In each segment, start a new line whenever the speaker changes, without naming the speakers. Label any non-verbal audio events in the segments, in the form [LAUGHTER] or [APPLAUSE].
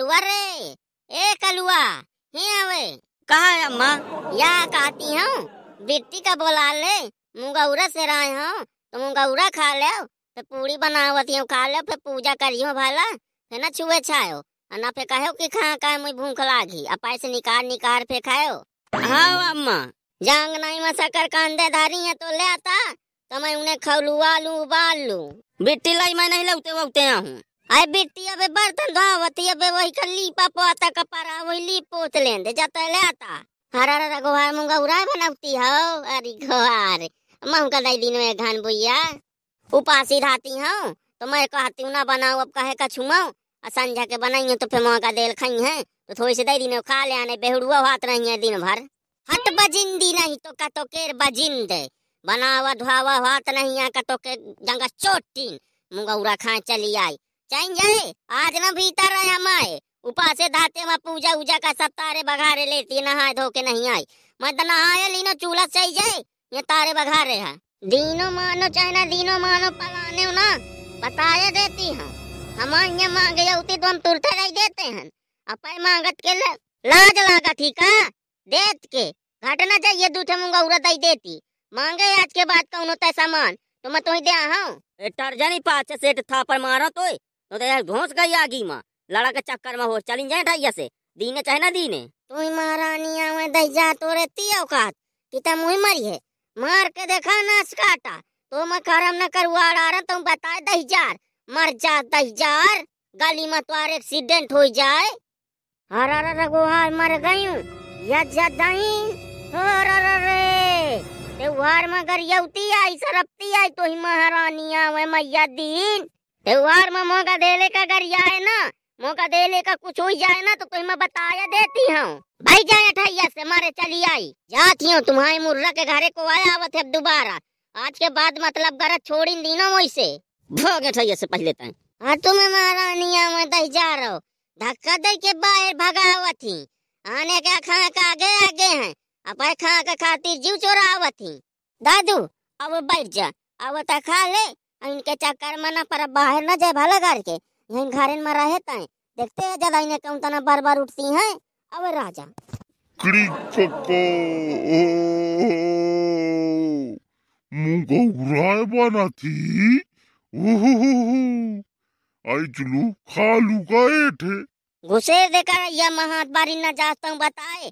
लुआ रे ए कलुआ ही आवे कहा है अम्मा या कहती हूँ बिट्टी का बोला ले मुंगौरा से राय हूँ तो मुंगौरा खा ले फिर तो पूरी बनावती हूँ खा ले फिर पूजा करियो भाला फिर ना छुए छायो ना फिर कहो कि खा का मुझे भूख लागी अब पैसे निकाल निकाल फिर खाओ हाँ अम्मा जंग नहीं में कांदे धारी है तो ले आता तो मैं उन्हें खौलुआ लू उबाल लू बिट्टी लाई मैं नहीं लौते वौते हूँ आई बिट्टी अबे बर्तन धोवती अबे वही कर लीपा पोता कपड़ा वही लीप पोत लें दे जाता है आता हरा रा रा गोहार मुंगा उराय बनावती हो अरे गोहार का दई दिन में घन भुइया उपासी धाती हूँ तो मैं कहती हूँ ना बनाऊ अब कहे का छुमाओ संझा के बनाई तो फिर माँ का देल खाई है तो थोड़ी से दई दिन खा ले आने बेहुड़ुआ हाथ रही है दिन भर हट बजिंदी नहीं तो का तो केर बजिंद बनावा धुआवा हाथ नहीं है का तो के जंगा चोटी मुंगा उरा खाए चली आई जाइन जाए आज ना भीतर रहे हम आए ऊपर से धाते में पूजा उजा का सब तारे बघारे लेती नहाए धो के नहीं आई मैं तो नहाए लीनो चूल्हा सही जाए ये तारे बघा रहे हैं दीनो मानो चाहे ना दीनो मानो पलाने ना बताए देती हूँ हम ये मांगे होती तो हम तुरते नहीं देते हैं अपन मांगत के लाज लागा ठीक है देत के घटना चाहिए दूठे मुंगा उड़ा दई देती मांगे आज के बाद कौन होता सामान तो मैं तो ही तुम्हें दिया हूँ टर्जनी पाचे सेठ था पर मारो तो तो तेरा घोंस गई आगी माँ लड़ा के चक्कर में हो चली जाए ढाइया से दीने चाहे ना दीने तू महारानी आवे दैया तो रे ती औकात पिता मुही मरी है मार के देखा ना काटा तो मैं करम ना करवा रहा रे तुम बताए दहजार मर जा दहजार गली में तो तुआर एक्सीडेंट हो जाए हर हर रघुहार मर या गयी त्योहार में गरियौती आई सरपती आई तो ही महारानी आवे मैया दीन त्योहार में मौका देने का अगर आए ना मौका देने का कुछ हो जाए ना तो तुम्हें बताया देती हूँ भाई जाए अठैया से मारे चली आई जाती हूँ तुम्हारे मुर्रा के घरे को आया आवत है दोबारा आज के बाद मतलब घर छोड़ी दी ना वैसे भोग अठैया से पहले तय हाँ तुम्हें महारानिया में दही जा रहा हूँ धक्का दे के बाहर भगा थी आने का खा का आगे आगे हैं अब खा का खातिर जीव चोरा थी दादू अब बैठ जा अब तक तो खा ले इनके चक्कर में ना पर बाहर ना जाए भला घर के यहीं घर में रहे तय देखते हैं ज्यादा इन्हें कम तना तो बार बार उठती हैं अब राजा
मुगौराए बना थी आई चुलू खा लू गए थे
घुसे देखा यह महात बारी न जाता हूँ बताए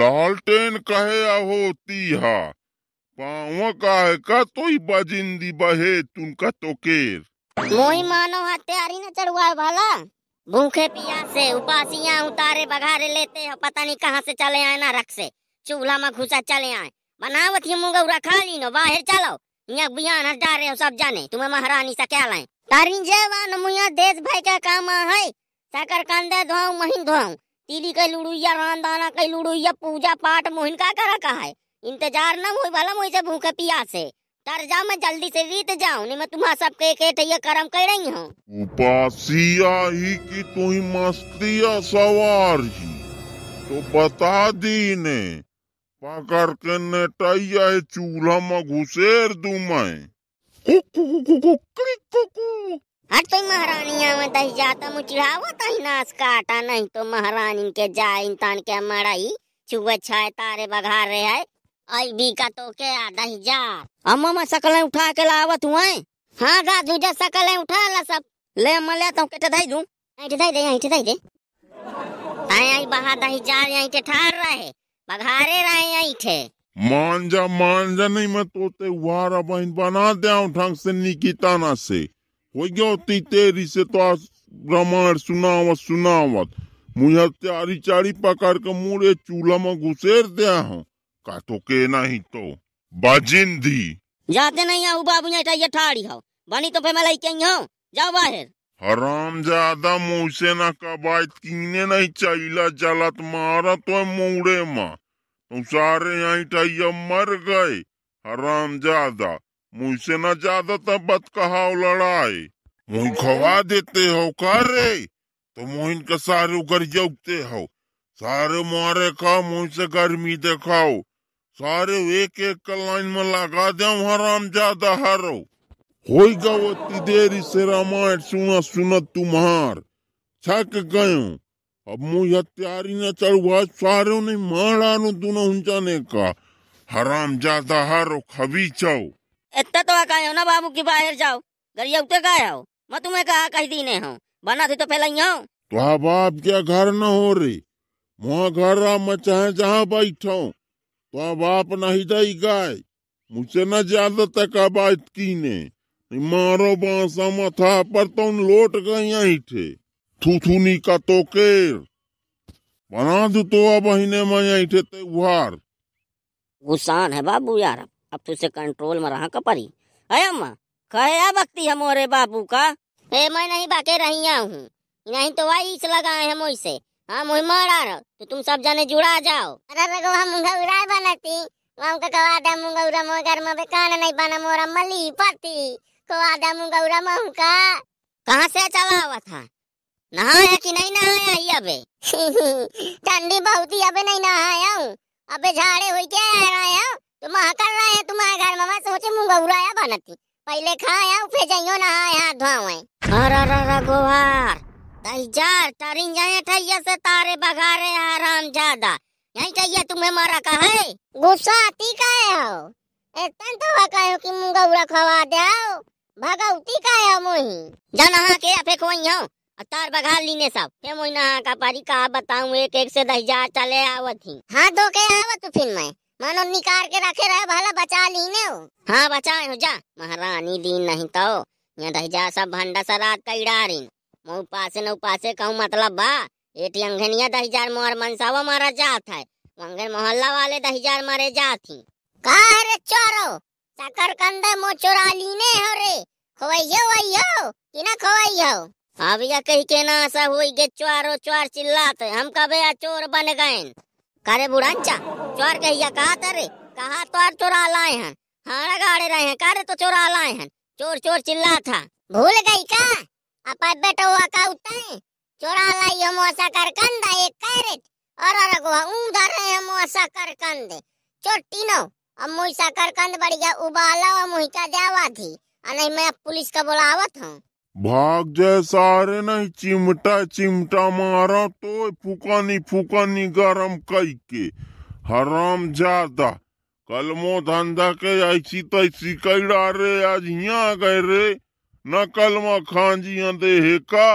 लालटेन कहे आहो तीहा पावकाय का तोई बाजिंदी बहे तुमका तोकेर मोई
मानो हत्यारी हाँ न चढ़ुआ भला भूखे प्यासे उपासियां उतारे बघारे लेते हो पता नहीं कहाँ से चले आए ना रख से चूल्हा में घुसा चले आए बनाओ थी मुंगा खा ली नो बाहर चलो यहाँ बियान हटा रहे हो सब जाने तुम्हें महारानी से क्या लाए तारी जवान मुया देश भाई का काम है सकर कंदे धोऊ महीन धोऊ तीली कई लुड़ुया रानदाना कई लुड़ुया पूजा पाठ मोहिन का करा का है इंतजार ना हो वाला मुझे भूखे पिया से तर जा मैं जल्दी से बीत जाऊं नहीं मैं तुम्हारा सब के के ठैया करम कर रही हूं
उपासिया ही की तू ही मस्तिया सवार जी तो बता दी ने पाकर के है चूल्हा में घुसेर दू मैं
हट तो महारानी आवे तही जाता मुचिड़ावा तही नाश काटा नहीं तो महारानी के जाए इंसान के मराई चुवे छाए तारे बघा रहे है आई बी का तो के आधा हजार अम्मा मैं सकल उठा के लावत हुआ हाँ गा दूजा सकल उठा ला सब ले अम्मा ले तो केटे दई दूं ऐठे दई दे ऐठे दई दे आई आई बहा दही जा आई के ठार रहे बघारे रहे आई थे
मान जा मान जा नहीं मैं तो ते वारा बहन बना दे ढंग से निकिता ना से हो गयो ती तेरी से तो आज रामायण सुनावत सुनावत मुझे त्यारी चारी पकड़ के मुड़े चूल्हा में घुसेर दिया हूँ का तो के नहीं तो बाजिंदी
जाते नहीं आऊ बाबू ने चाहिए ठाड़ी हो बनी तो फे मलाई कहीं हो जाओ बाहर
हराम ज्यादा मुँह से ना कबायत कीने नहीं चाहिला जलत मारा तो मुड़े माँ तुम सारे यहाँ टाइया मर गए हराम ज्यादा मुँह से ना ज्यादा तब तो बत कहा लड़ाई मुँह खवा देते हो करे तो मोहिन का सारे उगर उगते हो सारे मारे का मुँह से गर्मी देखाओ सारे एक एक का लाइन में लगा दे हराम ज्यादा हरो होगा उतनी देरी से रामायण सुना सुनत तुम्हार छक गयो अब मुँह तैयारी न चढ़ुआ सारे नहीं मार नु दोनों जाने का हराम ज्यादा हारो खबी चाओ
इतना तो आकायो ना बाबू की बाहर जाओ गरिया उते का आओ मैं तुम्हें कहा कह दी नहीं हूँ बना थी तो पहले ही हूँ
तो बाप क्या घर न हो रही वहाँ घर आ मैं चाहे जहाँ बैठा हूँ तो बाप नहीं जाइगाय मुझे न ज्यादा तक बात की ने मारो बांसा मथा पर तो लोट गई यही थे थूथुनी का तो केर बना दू तो अब महीने में यही थे त्योहार गुस्सान है बाबू यार अब तुझसे कंट्रोल में रहा कपरी
अरे अम्मा कहे बकती है मोरे बाबू का ए मैं नहीं बाके रही हूँ नहीं तो वही लगाए हम वैसे हम हाँ मुहिमा उड़ा तो तुम सब जाने जुड़ा जाओ अरे हम मुंगा उड़ाए बनती वाम का कवा दे मुंगा उरा उड़ा घर में कान नहीं बना मोरा मली पति कवादा मुंगा उरा मऊ का कहां से चला हुआ था नहाया कि नहीं नहाया अबे [LAUGHS] ठंडी बहुत ही अबे नहीं नहाया हूं अबे झाड़े हो के आ रहा है तो कर रहा है तुम्हारे घर में मैं सोचे मुंगा उराया बनती पहले खाया फिर जाइयो नहाया धोआ अरे रे रे गोवार तहिजार तारिन जाए ठैया से तारे बघा रहे आराम ज्यादा यही चाहिए तुम्हें मारा का है गुस्सा आती काहे हो एतन तो हकायो कि मुंगा उड़ा खवा देओ भगवती का है तो मोही जनहा के अफे कोई हो तार बघार लीने सब फे मोही ना का पारी का बताऊं एक एक से दहिजार चले आवत थी हां दो के आवत फिर मैं मानो निकाल के रखे रहे भला बचा लीने हो हाँ बचा हो जा महारानी दीन नहीं तो यहाँ दहजा सब भंडा सरात का इड़ा रही पासे न पासे कहूँ मतलब बा एटी दस हजार मोहर मनसावा मारा जात है अंगन मोहल्ला वाले दस हजार मारे जाती ही का रे चोरो सकर मो चोरा लीने हो रे खोइयो वइयो कि ना खोइयो अब या कही के ना ऐसा हुई गे चोरो चोर चिल्लात हम कबे आ चोर बन गए करे बुढ़ांचा चोर कहिया कहा तरे कहा तोर चोरा लाए हैं हाड़ा गाड़े रहे हैं करे तो चोरा लाए हैं चोर चोर चिल्ला था भूल गई का हुआ का चोरा लाई हम ऐसा कर कंदा ಅಪ್ಪ ಬೆಟವ್ವ ಕಾವುತ್ತಾನೆ ಚೋರಾಲಯ್ಯ ಮೋಸ ಕರ್ಕಂದ ಏ ಕೈರೆಟ್ ಅರರಗುವ ಊದರ ಮೋಸ ಕರ್ಕಂದೆ ಚೊಟ್ಟಿನೋ अब कंद करकंद बढ़िया उबाला और मुहिका देवा थी और नहीं मैं पुलिस का बुलावत हूँ
भाग जाए सारे नहीं चिमटा चिमटा मारा तो फुकानी फुकानी गरम कई के हराम ज्यादा कलमो धंधा के ऐसी तैसी कई डारे आज यहाँ गए रे ना कलमा खान ਜੀਆਂ दे हेका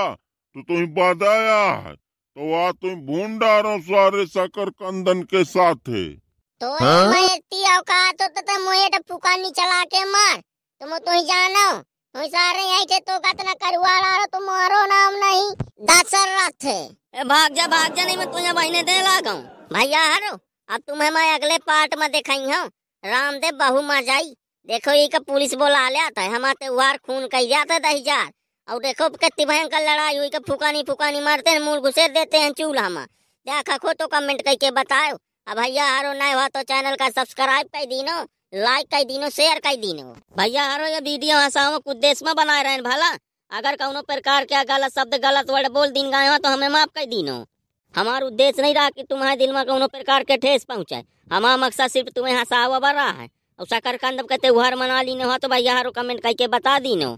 तो तुम बदाया है तो वहाँ तुम भूडारो सारे सकर कंदन के साथ है तो हाँ? मैं
तियाओ कहा तो तते मोए तो पुकानी चला के मार तुम तो ही जानो तुम सारे यही थे तो कतना ला रो तुम मारो नाम नहीं दासर रात थे ए भाग जा भाग जा नहीं मैं तुझे बहने दे लागाऊं भैया हरो अब तुम्हें मैं अगले पार्ट में दिखाई हूँ रामदेव बहु मर जाई देखो ये का पुलिस बोला ले आता है हमारे वार खून कह जाता है दही जार और देखो कितनी भयंकर लड़ाई हुई का फुकानी फुकानी मारते हैं मूल घुसे देते हैं चूल्हा हम देखा खो तो कमेंट करके बताओ अब भैया हारो नए हुआ तो चैनल का सब्सक्राइब कर दीनो लाइक कर दीनो शेयर कर दीनो भैया हारो ये वीडियो हंसाओ कुछ देश में बनाए रहे भला अगर कौनो प्रकार के गलत शब्द गलत वर्ड बोल दिन गए तो हमें माफ कर दीनो हमारा उद्देश्य नहीं रहा कि तुम्हारे दिल में कौनो प्रकार के ठेस पहुँचे हमारा मकसद सिर्फ तुम्हें बढ़ रहा है और शकरकंद कहते उहर मना ली हो तो भैया हारो कमेंट करके बता दी नो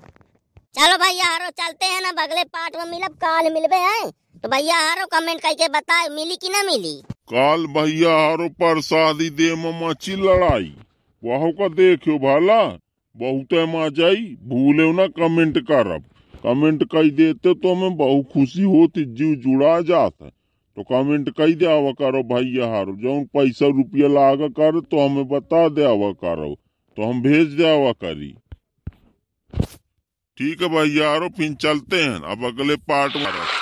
चलो भैया हारो चलते हैं ना बगले पार्ट में मिलब काल मिलबे हैं तो भैया हारो कमेंट करके बता मिली कि ना मिली
काल भैया हारो प्रसादी दे मची लड़ाई वह का देखो भाला बहुत है मा जाई भूले ना कमेंट कर अब कमेंट कर देते तो हमें बहुत खुशी होती जीव जुड़ा जाता तो कमेंट कही दे आवा करो भाई यार जो पैसा रुपया लाग कर तो हमें बता दे आवा करो तो हम भेज दे आवा करी ठीक है भाई यारो फिर चलते हैं अब अगले पार्ट में